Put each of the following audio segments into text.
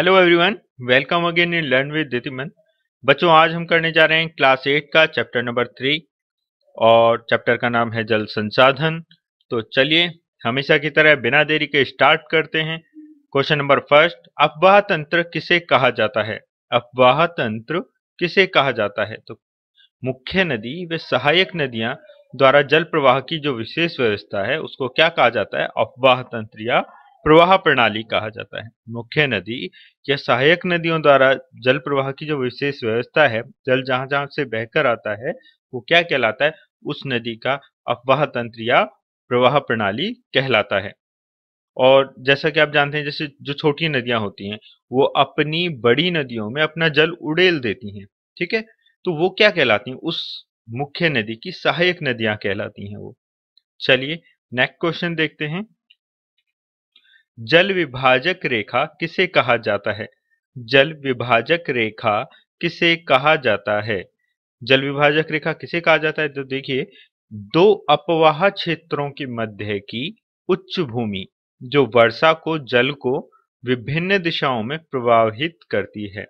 hello everyone welcome again in learn with Ditiman बच्चों आज हम करने जा रहे हैं क्लास एट का चैप्टर नंबर थ्री और चैप्टर का नाम है जल संसाधन तो चलिए हमेशा की तरह बिना देरी के स्टार्ट करते हैं क्वेश्चन नंबर फर्स्ट अफवाह तंत्र किसे कहा जाता है अफवाह तंत्र किसे कहा जाता है तो मुख्य नदी व सहायक नदियां द्वारा जल प्रवाह की जो विशेष व्यवस्था है उसको क्या कहा जाता है अफवाह तंत्र या प्रवाह प्रणाली कहा जाता है मुख्य नदी या सहायक नदियों द्वारा जल प्रवाह की जो विशेष व्यवस्था है जल जहां जहां से बहकर आता है वो क्या कहलाता है उस नदी का अपवाह तंत्र या प्रवाह प्रणाली कहलाता है और जैसा कि आप जानते हैं जैसे जो छोटी नदियां होती हैं वो अपनी बड़ी नदियों में अपना जल उड़ेल देती हैं ठीक है तो वो क्या कहलाती हैं उस मुख्य नदी की सहायक नदियां कहलाती हैं वो चलिए नेक्स्ट क्वेश्चन देखते हैं जल विभाजक रेखा किसे कहा जाता है जल विभाजक रेखा किसे कहा जाता है जल विभाजक रेखा किसे कहा जाता है तो देखिए दो अपवाह क्षेत्रों के मध्य की उच्च भूमि जो वर्षा को जल को विभिन्न दिशाओं में प्रवाहित करती है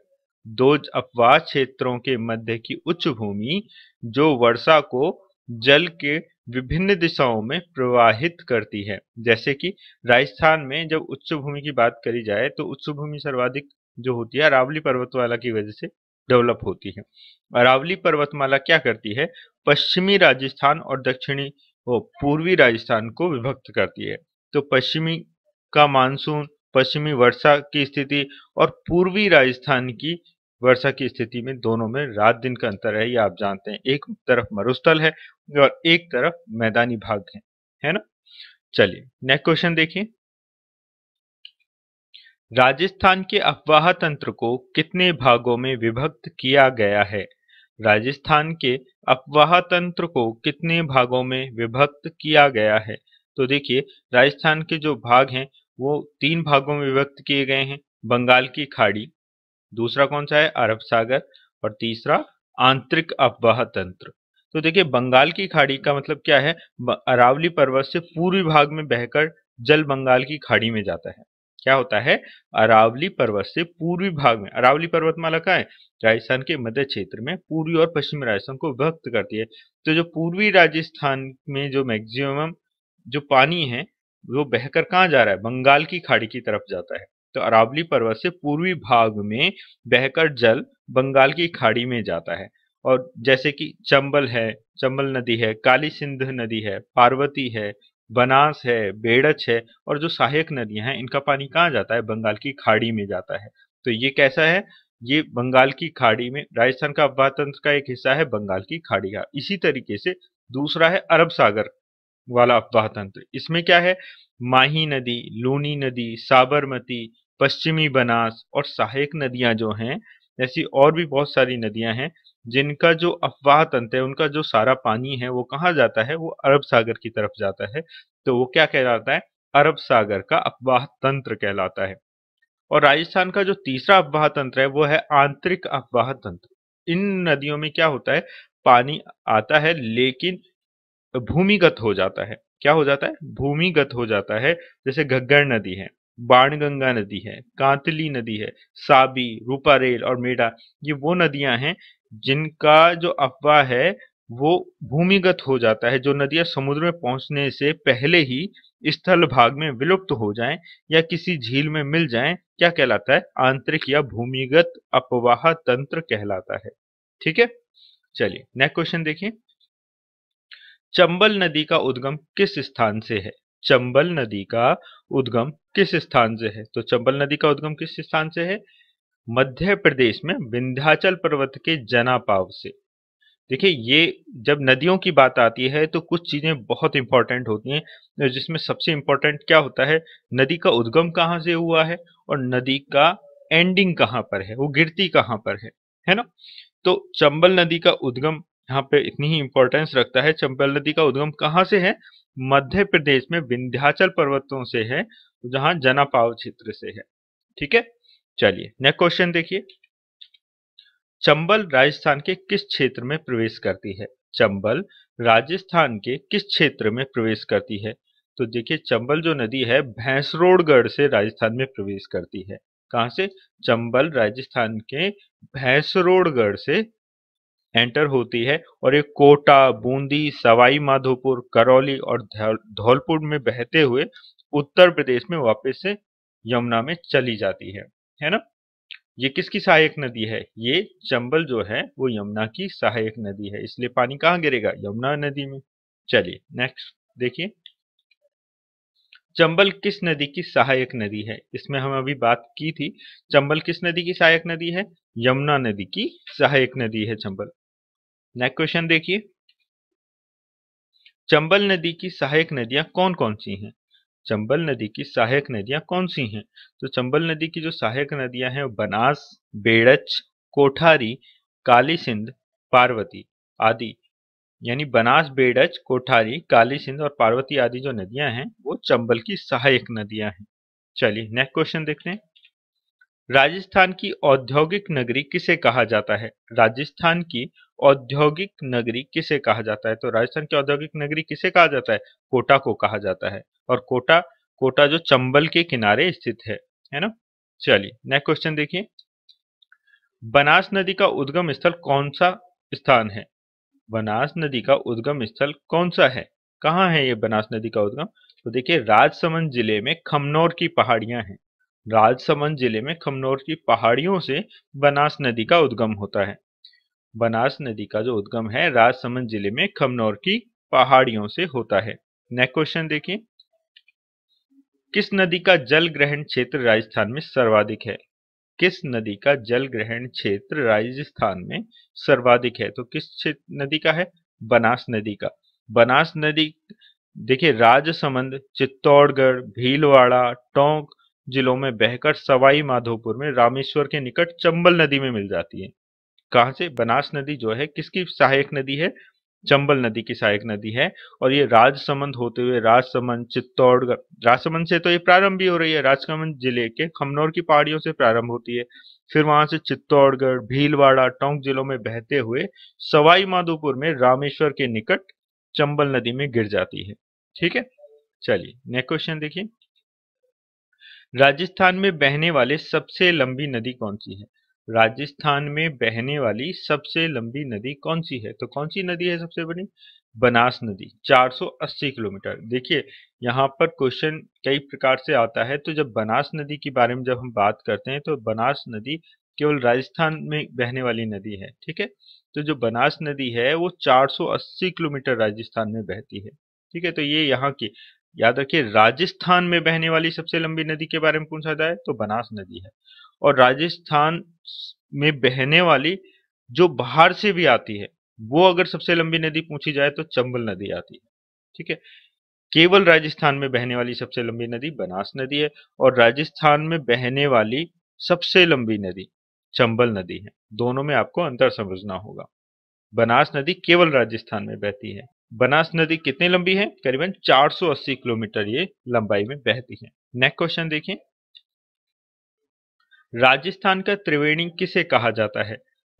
दो अपवाह क्षेत्रों के मध्य की उच्च भूमि जो वर्षा को जल के विभिन्न दिशाओं में प्रवाहित करती है जैसे कि राजस्थान में जब उच्च भूमि की बात करी जाए तो उच्च भूमि सर्वाधिक जो होती है अरावली पर्वतमाला की वजह से डेवलप होती है अरावली पर्वतमाला क्या करती है पश्चिमी राजस्थान और दक्षिणी वो पूर्वी राजस्थान को विभक्त करती है तो पश्चिमी का मानसून पश्चिमी वर्षा की स्थिति और पूर्वी राजस्थान की वर्षा की स्थिति में दोनों में रात दिन का अंतर है ये आप जानते हैं एक तरफ मरुस्थल है और एक तरफ मैदानी भाग है है ना चलिए नेक्स्ट क्वेश्चन देखिए राजस्थान के अफवाह तंत्र को कितने भागों में विभक्त किया गया है राजस्थान के अफवाह तंत्र को कितने भागों में विभक्त किया गया है तो देखिए राजस्थान के जो भाग हैं वो तीन भागों में विभक्त किए गए हैं बंगाल की खाड़ी दूसरा कौन सा है अरब सागर और तीसरा आंतरिक अफवाह तंत्र तो देखिए बंगाल की खाड़ी का मतलब क्या है अरावली पर्वत से पूर्वी भाग में बहकर जल बंगाल की खाड़ी में जाता है क्या होता है अरावली पर्वत से पूर्वी भाग में अरावली पर्वतमाला का है राजस्थान के मध्य क्षेत्र में पूर्वी और पश्चिमी राजस्थान को विभक्त करती है तो जो पूर्वी राजस्थान में जो मैक्सिमम जो पानी है वो बहकर कहाँ जा रहा है बंगाल की खाड़ी की तरफ जाता है तो अरावली पर्वत से पूर्वी भाग में बहकर जल बंगाल की खाड़ी में जाता है और जैसे कि चंबल है चंबल नदी है काली सिंध नदी है पार्वती है बनास है बेड़च है और जो सहायक नदियां हैं इनका पानी कहाँ जाता है बंगाल की खाड़ी में जाता है तो ये कैसा है ये बंगाल की खाड़ी में राजस्थान का तंत्र का एक हिस्सा है बंगाल की खाड़ी का इसी तरीके से दूसरा है अरब सागर वाला तंत्र इसमें क्या है माही नदी लूनी नदी साबरमती पश्चिमी बनास और सहायक नदियां जो हैं ऐसी और भी बहुत सारी नदियां हैं जिनका जो अफवाह तंत्र है उनका जो सारा पानी है वो कहाँ जाता है वो अरब सागर की तरफ जाता है तो वो क्या कहलाता है अरब सागर का अफवाह तंत्र कहलाता है और राजस्थान का जो तीसरा अफवाह तंत्र है वो है आंतरिक अफवाह तंत्र इन नदियों में क्या होता है पानी आता है लेकिन भूमिगत हो जाता है क्या हो जाता है भूमिगत हो जाता है जैसे घग्गर नदी है बाणगंगा नदी है कांतली नदी है साबी रूपारेल और मेढा ये वो नदियां हैं जिनका जो अफवाह है वो भूमिगत हो जाता है जो नदियां समुद्र में पहुंचने से पहले ही स्थल भाग में विलुप्त हो जाएं या किसी झील में मिल जाएं क्या कहलाता है आंतरिक या भूमिगत अपवाह तंत्र कहलाता है ठीक है चलिए नेक्स्ट क्वेश्चन देखिए चंबल नदी का उद्गम किस स्थान से है चंबल नदी का उद्गम किस स्थान से है तो चंबल नदी का उद्गम किस स्थान से है मध्य प्रदेश में विंध्याचल पर्वत के जनापाव से देखिए ये जब नदियों की बात आती है तो कुछ चीज़ें बहुत इंपॉर्टेंट होती हैं जिसमें सबसे इंपॉर्टेंट क्या होता है नदी का उद्गम कहाँ से हुआ है और नदी का एंडिंग कहाँ पर है वो गिरती कहाँ पर है है ना तो चंबल नदी का उद्गम यहाँ पे इतनी ही इंपॉर्टेंस रखता है चंबल नदी का उद्गम कहाँ से है मध्य प्रदेश में विंध्याचल पर्वतों से है जहां जनापाव क्षेत्र से है ठीक है चलिए नेक्स्ट क्वेश्चन देखिए चंबल राजस्थान के किस क्षेत्र में प्रवेश करती है चंबल राजस्थान के किस क्षेत्र में प्रवेश करती है तो देखिए चंबल जो नदी है भैंसरोडगढ़ से राजस्थान में प्रवेश करती है कहां से चंबल राजस्थान के भैंसरोडगढ़ से एंटर होती है और ये कोटा बूंदी सवाई माधोपुर करौली और धौलपुर में बहते हुए उत्तर प्रदेश में वापस से यमुना में चली जाती है है ना ये किसकी सहायक नदी है ये चंबल जो है वो यमुना की सहायक नदी है इसलिए पानी कहाँ गिरेगा यमुना नदी में चलिए नेक्स्ट देखिए चंबल किस नदी की सहायक नदी है इसमें हम अभी बात की थी चंबल किस नदी की सहायक नदी है यमुना नदी की सहायक नदी है चंबल नेक्स्ट क्वेश्चन देखिए चंबल नदी की सहायक नदियां कौन कौन सी हैं चंबल नदी की सहायक नदियां कौन सी हैं तो चंबल नदी की जो सहायक नदियां हैं बनास बेड़च कोठारी काली सिंध पार्वती आदि यानी बनास बेड़च कोठारी काली सिंध और पार्वती आदि जो नदियां हैं वो चंबल की सहायक नदियां हैं चलिए नेक्स्ट क्वेश्चन देख लें राजस्थान की औद्योगिक नगरी किसे कहा जाता है राजस्थान की औद्योगिक नगरी किसे कहा जाता है तो राजस्थान की औद्योगिक नगरी किसे कहा जाता है कोटा को कहा जाता है और कोटा कोटा जो चंबल के किनारे स्थित है है ना चलिए नेक्स्ट क्वेश्चन देखिए बनास नदी का उद्गम स्थल कौन सा स्थान है बनास नदी का उद्गम स्थल कौन सा है कहाँ है ये बनास नदी का उद्गम तो देखिए राजसमंद जिले में खमनौर की पहाड़ियां हैं राजसमंद जिले में खमनौर की पहाड़ियों से बनास नदी का उद्गम होता है बनास नदी का जो उद्गम है राजसमंद जिले में खमनौर की पहाड़ियों से होता है नेक्स्ट क्वेश्चन देखिए किस नदी का जल ग्रहण क्षेत्र राजस्थान में सर्वाधिक है किस नदी का जल ग्रहण क्षेत्र राजस्थान में सर्वाधिक है तो किस नदी का है बनास नदी का बनास नदी देखिए राजसमंद चित्तौड़गढ़ भीलवाड़ा टोंक जिलों में बहकर सवाई माधोपुर में रामेश्वर के निकट चंबल नदी में मिल जाती है कहाँ से बनास नदी जो है किसकी सहायक नदी है चंबल नदी की सहायक नदी है और ये राजसमंद होते हुए राजसमंद चित्तौड़गढ़ राजसमंद से तो ये प्रारंभ भी हो रही है राजसमंद जिले के खमनौर की पहाड़ियों से प्रारंभ होती है फिर वहां से चित्तौड़गढ़ भीलवाड़ा टोंक जिलों में बहते हुए सवाई माधोपुर में रामेश्वर के निकट चंबल नदी में गिर जाती है ठीक है चलिए नेक्स्ट क्वेश्चन देखिए राजस्थान में बहने वाले सबसे लंबी नदी कौन सी है राजस्थान में बहने वाली सबसे लंबी नदी कौन सी है तो कौन सी नदी है सबसे बड़ी बनास नदी 480 किलोमीटर देखिए यहाँ पर क्वेश्चन कई प्रकार से आता है तो जब बनास नदी के बारे में जब हम बात करते हैं तो बनास नदी केवल राजस्थान में बहने वाली नदी है ठीक है तो जो बनास नदी है वो 480 किलोमीटर राजस्थान में बहती है ठीक है तो ये यहाँ की याद रखिए राजस्थान में बहने वाली सबसे लंबी नदी के बारे में पूछा जाए तो बनास नदी है और राजस्थान में बहने वाली जो बाहर से भी आती है वो अगर सबसे लंबी नदी पूछी जाए तो चंबल नदी आती है ठीक है केवल राजस्थान में बहने वाली सबसे लंबी नदी बनास नदी है और राजस्थान में बहने वाली सबसे लंबी नदी चंबल नदी है दोनों में आपको अंतर समझना होगा बनास नदी केवल राजस्थान में बहती है बनास नदी कितनी लंबी है करीबन 480 किलोमीटर ये लंबाई में बहती है नेक्स्ट क्वेश्चन देखिए राजस्थान का त्रिवेणी किसे कहा जाता है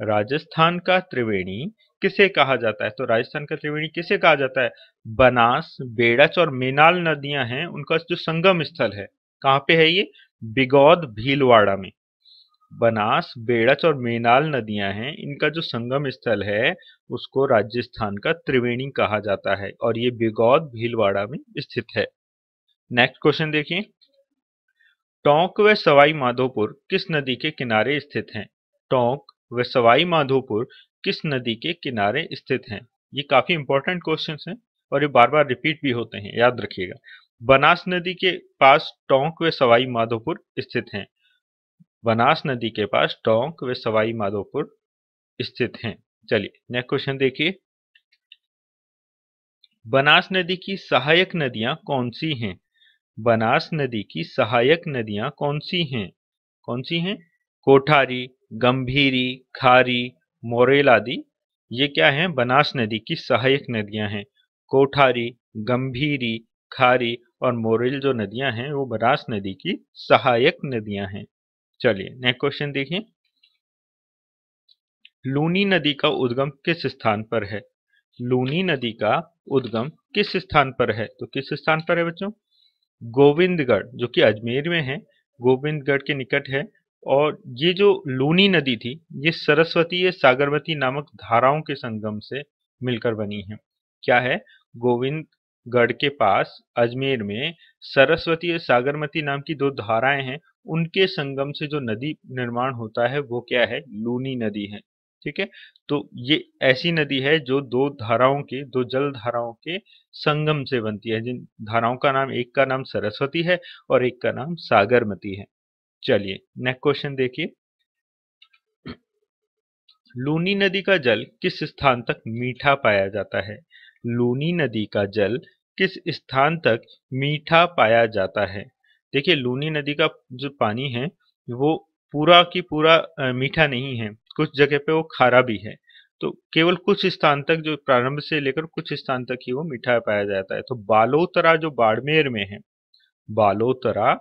राजस्थान का त्रिवेणी किसे कहा जाता है तो राजस्थान का त्रिवेणी किसे कहा जाता है बनास बेड़च और मेनाल नदियां हैं उनका जो संगम स्थल है कहाँ पे है ये बिगौद भीलवाड़ा में बनास बेड़च और मेनाल नदियां हैं इनका जो संगम स्थल है उसको राजस्थान का त्रिवेणी कहा जाता है और ये बिगौद भीलवाड़ा में स्थित है नेक्स्ट क्वेश्चन देखिए टोंक व सवाई माधोपुर किस नदी के किनारे स्थित हैं टोंक व सवाई माधोपुर किस नदी के किनारे स्थित हैं ये काफी इंपॉर्टेंट क्वेश्चन हैं और ये बार बार रिपीट भी होते हैं याद रखिएगा बनास नदी के पास टोंक व सवाई माधोपुर स्थित हैं बनास नदी के पास टोंक व सवाई माधोपुर स्थित हैं चलिए नेक्स्ट क्वेश्चन देखिए बनास नदी की सहायक नदियां कौन सी हैं बनास नदी की सहायक नदियां कौन सी हैं कौन सी हैं कोठारी गंभीरी खारी मोरेल आदि ये क्या हैं बनास नदी की सहायक नदियां हैं कोठारी गंभीरी खारी और मोरेल जो नदियां हैं वो बनास नदी की सहायक नदियां हैं चलिए नेक्स्ट क्वेश्चन देखिए लूनी नदी का उद्गम किस स्थान पर है लूनी नदी का उद्गम किस स्थान पर है तो किस स्थान पर है बच्चों गोविंदगढ़ जो कि अजमेर में है गोविंदगढ़ के निकट है और ये जो लूनी नदी थी ये सरस्वती या सागरवती नामक धाराओं के संगम से मिलकर बनी है क्या है गोविंदगढ़ के पास अजमेर में सरस्वती और सागरमती नाम की दो धाराएं हैं उनके संगम से जो नदी निर्माण होता है वो क्या है लूनी नदी है ठीक है तो ये ऐसी नदी है जो दो धाराओं के दो जल धाराओं के संगम से बनती है जिन धाराओं का नाम एक का नाम सरस्वती है और एक का नाम सागरमती है चलिए नेक्स्ट क्वेश्चन देखिए लूनी नदी का जल किस स्थान तक मीठा पाया जाता है लूनी नदी का जल किस स्थान तक मीठा पाया जाता है देखिए लूनी नदी का जो पानी है वो पूरा की पूरा मीठा नहीं है कुछ जगह पे वो खारा भी है तो केवल कुछ स्थान तक जो प्रारंभ से लेकर कुछ स्थान तक ही वो मीठा पाया जाता है तो बालोतरा जो बाड़मेर में है बालोतरा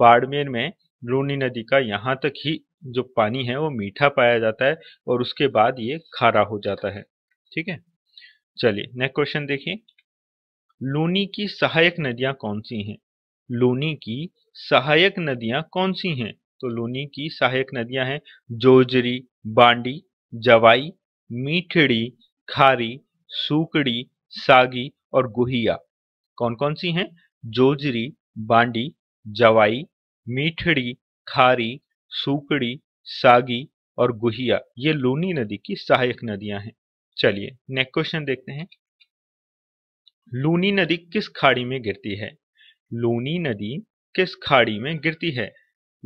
बाड़मेर में लूनी नदी का यहाँ तक ही जो पानी है वो मीठा पाया जाता है और उसके बाद ये खारा हो जाता है ठीक है चलिए नेक्स्ट क्वेश्चन देखिए लूनी की सहायक नदियां कौन सी हैं लूनी की सहायक नदियां कौन सी हैं तो लूनी की सहायक नदियां हैं जोजरी बांडी जवाई मीठड़ी खारी सूकड़ी सागी और गुहिया कौन कौन सी हैं जोजरी बांडी जवाई मीठड़ी खारी सूकड़ी सागी और गुहिया ये लूनी नदी की सहायक नदियां हैं चलिए नेक्स्ट क्वेश्चन देखते हैं लूनी नदी किस खाड़ी में गिरती है लूनी नदी किस खाड़ी में गिरती है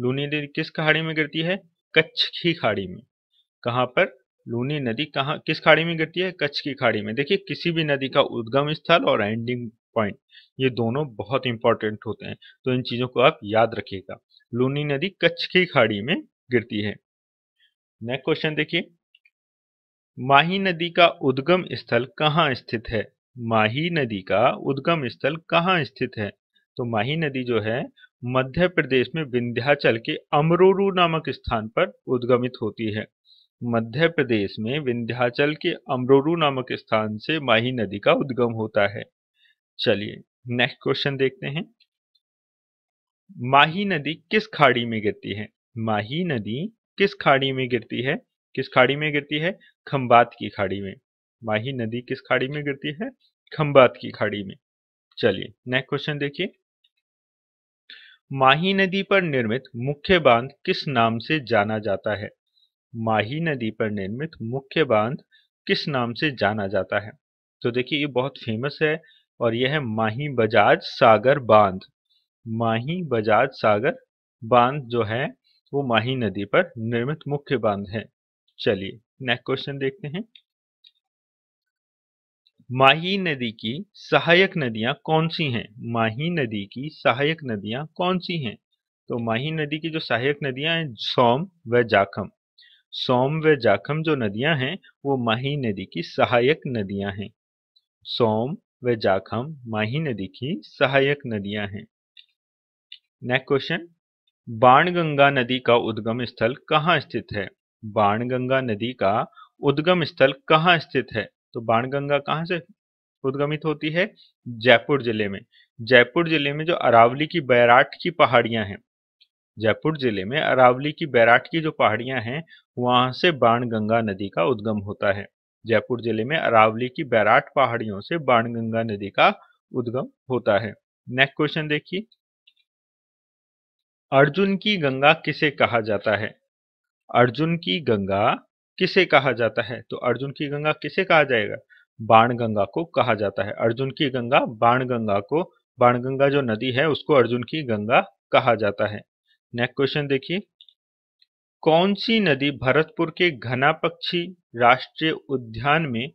लूनी नदी किस खाड़ी में गिरती है कच्छ की खाड़ी में कहाँ पर लूनी नदी कहाँ किस खाड़ी में गिरती है कच्छ की खाड़ी में देखिए किसी भी नदी का उद्गम स्थल और एंडिंग पॉइंट ये दोनों बहुत इंपॉर्टेंट होते हैं तो इन चीजों को आप याद रखिएगा लूनी नदी कच्छ की खाड़ी में गिरती है नेक्स्ट क्वेश्चन देखिए माही नदी का उद्गम स्थल कहाँ स्थित है माही नदी का उद्गम स्थल कहाँ स्थित है तो माही नदी जो है मध्य प्रदेश में विंध्याचल के अमरूरू नामक स्थान पर उद्गमित होती है मध्य प्रदेश में विंध्याचल के अमरोरू नामक स्थान से माही नदी का उद्गम होता है चलिए नेक्स्ट क्वेश्चन देखते हैं माही नदी किस खाड़ी में गिरती है माही नदी किस खाड़ी में गिरती है किस खाड़ी में गिरती है खम्बात की खाड़ी में माही नदी किस खाड़ी में गिरती है खम्बात की खाड़ी में चलिए नेक्स्ट क्वेश्चन देखिए माही नदी पर निर्मित मुख्य बांध किस नाम से जाना जाता है माही नदी पर निर्मित मुख्य बांध किस नाम से जाना जाता है तो देखिए ये बहुत फेमस है और यह है माही बजाज सागर बांध माही बजाज सागर बांध जो है वो माही नदी पर निर्मित मुख्य बांध है चलिए नेक्स्ट क्वेश्चन देखते हैं माही नदी की सहायक नदियां कौन सी हैं माही नदी की सहायक नदियां कौन सी हैं तो माही नदी की जो सहायक नदियां हैं सोम व जाखम सोम व जाखम जो नदियां हैं वो माही नदी की सहायक नदियां हैं सोम व जाखम माही नदी की सहायक नदियां हैं नेक्स्ट क्वेश्चन बाणगंगा नदी का उद्गम स्थल कहाँ स्थित है बाणगंगा नदी का उद्गम स्थल कहाँ स्थित है तो बाणगंगा कहाँ से उद्गमित होती है जयपुर जिले में जयपुर जिले में जो अरावली की बैराट की पहाड़ियां हैं जयपुर जिले में अरावली की बैराट की जो पहाड़ियां हैं वहां से बाणगंगा नदी का उद्गम होता है जयपुर जिले में अरावली की बैराट पहाड़ियों से बाणगंगा नदी का उद्गम होता है नेक्स्ट क्वेश्चन देखिए अर्जुन की गंगा किसे कहा जाता है अर्जुन की गंगा किसे कहा जाता है तो अर्जुन की गंगा किसे कहा जाएगा बाण गंगा को कहा जाता है अर्जुन की गंगा बाण गंगा को बाण गंगा जो नदी है उसको अर्जुन की गंगा कहा जाता है नेक्स्ट क्वेश्चन देखिए कौन सी नदी भरतपुर के घना पक्षी राष्ट्रीय उद्यान में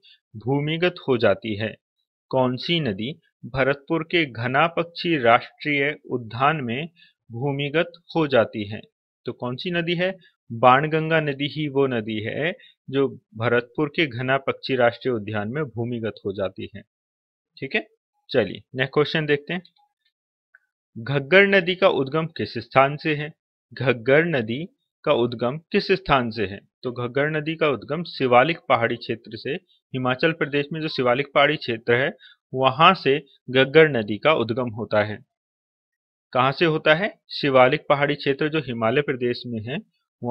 भूमिगत हो जाती है कौन सी नदी भरतपुर के घना पक्षी राष्ट्रीय उद्यान में भूमिगत हो जाती है तो कौन सी नदी है बाणगंगा नदी ही वो नदी है जो भरतपुर के घना पक्षी राष्ट्रीय उद्यान में भूमिगत हो जाती है ठीक है चलिए नेक्स्ट क्वेश्चन देखते हैं घग्गर नदी का उद्गम किस स्थान से है घग्गर नदी का उद्गम किस स्थान से है तो घग्गर नदी का उद्गम शिवालिक पहाड़ी क्षेत्र से हिमाचल प्रदेश में जो शिवालिक पहाड़ी क्षेत्र है वहां से घग्गर नदी का उद्गम होता है कहां से होता है शिवालिक पहाड़ी क्षेत्र जो हिमालय प्रदेश में है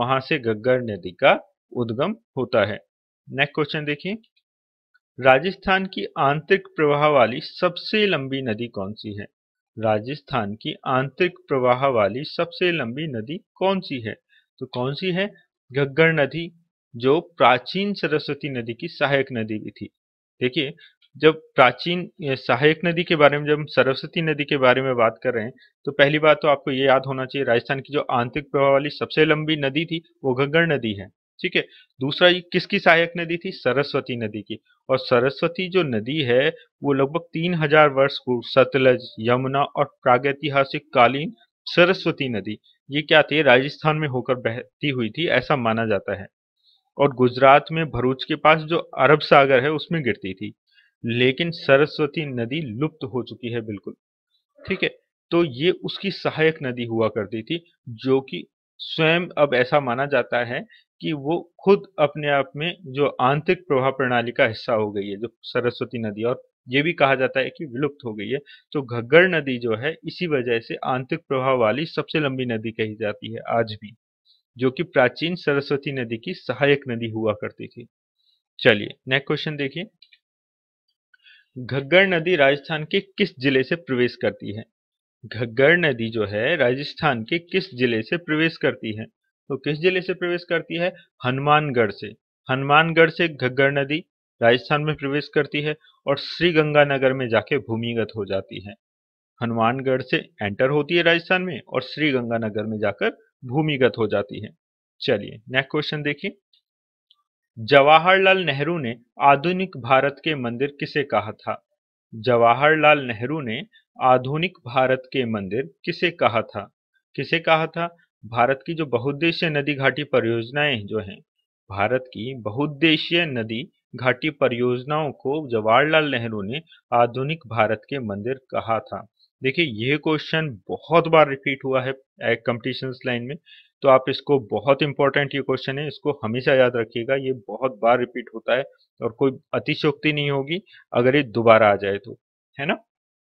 वहां से घग्गर नदी का उद्गम होता है नेक्स्ट क्वेश्चन देखिए राजस्थान की आंतरिक प्रवाह वाली सबसे लंबी नदी कौन सी है राजस्थान की आंतरिक प्रवाह वाली सबसे लंबी नदी कौन सी है तो कौन सी है घग्गर नदी जो प्राचीन सरस्वती नदी की सहायक नदी भी थी देखिए जब प्राचीन सहायक नदी के बारे में जब हम सरस्वती नदी के बारे में बात कर रहे हैं तो पहली बात तो आपको ये याद होना चाहिए राजस्थान की जो आंतरिक प्रवाह वाली सबसे लंबी नदी थी वो घग्गर नदी है ठीक है दूसरा ये किसकी सहायक नदी थी सरस्वती नदी की और सरस्वती जो नदी है वो लगभग तीन हजार वर्ष पूर्व सतलज यमुना और प्रागैतिहासिक कालीन सरस्वती नदी ये क्या थी राजस्थान में होकर बहती हुई थी ऐसा माना जाता है और गुजरात में भरूच के पास जो अरब सागर है उसमें गिरती थी लेकिन सरस्वती नदी लुप्त हो चुकी है बिल्कुल ठीक है तो ये उसकी सहायक नदी हुआ करती थी जो कि स्वयं अब ऐसा माना जाता है कि वो खुद अपने आप में जो आंतरिक प्रवाह प्रणाली का हिस्सा हो गई है जो सरस्वती नदी और ये भी कहा जाता है कि विलुप्त हो गई है तो घग्गर नदी जो है इसी वजह से आंतरिक प्रवाह वाली सबसे लंबी नदी कही जाती है आज भी जो कि प्राचीन सरस्वती नदी की सहायक नदी हुआ करती थी चलिए नेक्स्ट क्वेश्चन देखिए घग्गर नदी राजस्थान के किस जिले से प्रवेश करती है घग्गर नदी जो है राजस्थान के किस जिले से प्रवेश करती है तो किस जिले से प्रवेश करती है हनुमानगढ़ से हनुमानगढ़ से घग्गर नदी राजस्थान में प्रवेश करती है और श्री गंगानगर में जाके भूमिगत हो जाती है हनुमानगढ़ से एंटर होती है राजस्थान में और श्री गंगानगर में जाकर भूमिगत हो जाती है चलिए नेक्स्ट क्वेश्चन देखिए जवाहरलाल नेहरू ने आधुनिक भारत के मंदिर किसे कहा था जवाहरलाल नेहरू ने आधुनिक भारत के मंदिर किसे कहा था किसे कहा था भारत की जो बहुद्देशीय नदी घाटी परियोजनाएं जो हैं भारत की बहुद्देशीय नदी घाटी परियोजनाओं को जवाहरलाल नेहरू ने आधुनिक भारत के मंदिर कहा था देखिए यह क्वेश्चन बहुत बार रिपीट हुआ है कंपटीशन लाइन में तो आप इसको बहुत इंपॉर्टेंट ये क्वेश्चन है इसको हमेशा याद रखिएगा ये बहुत बार रिपीट होता है और कोई अतिशोक्ति नहीं होगी अगर ये दोबारा आ जाए तो है ना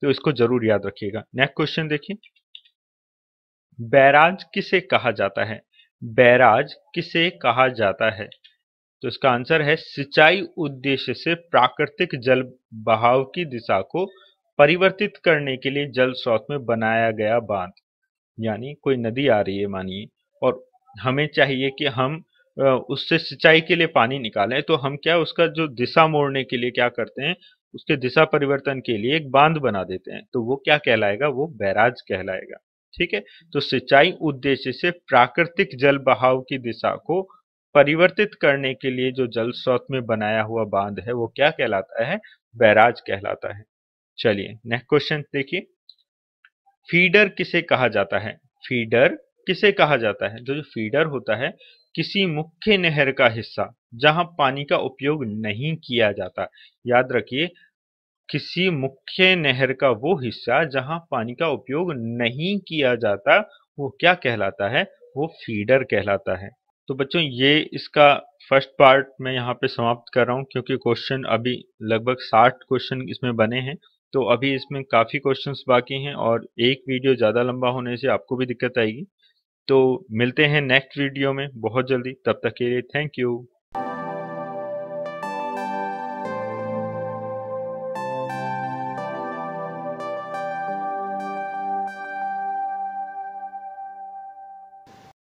तो इसको जरूर याद रखिएगा नेक्स्ट क्वेश्चन देखिए बैराज किसे कहा जाता है बैराज किसे कहा जाता है तो इसका आंसर है सिंचाई उद्देश्य से प्राकृतिक जल बहाव की दिशा को परिवर्तित करने के लिए जल स्रोत में बनाया गया बांध यानी कोई नदी आ रही है मानिए और हमें चाहिए कि हम उससे सिंचाई के लिए पानी निकालें तो हम क्या उसका जो दिशा मोड़ने के लिए क्या करते हैं उसके दिशा परिवर्तन के लिए एक बांध बना देते हैं तो वो क्या कहलाएगा वो बैराज कहलाएगा ठीक है तो सिंचाई उद्देश्य से प्राकृतिक जल बहाव की दिशा को परिवर्तित करने के लिए जो जल स्रोत में बनाया हुआ बांध है वो क्या कहलाता है बैराज कहलाता है चलिए नेक्स्ट क्वेश्चन देखिए फीडर किसे कहा जाता है फीडर किसे कहा जाता है जो जो फीडर होता है किसी मुख्य नहर का हिस्सा जहां पानी का उपयोग नहीं किया जाता याद रखिए किसी मुख्य नहर का वो हिस्सा जहां पानी का उपयोग नहीं किया जाता वो क्या कहलाता है वो फीडर कहलाता है तो बच्चों ये इसका फर्स्ट पार्ट मैं यहाँ पे समाप्त कर रहा हूँ क्योंकि क्वेश्चन अभी लगभग साठ क्वेश्चन इसमें बने हैं तो अभी इसमें काफ़ी क्वेश्चंस बाकी हैं और एक वीडियो ज़्यादा लंबा होने से आपको भी दिक्कत आएगी तो मिलते हैं नेक्स्ट वीडियो में बहुत जल्दी तब तक के लिए थैंक यू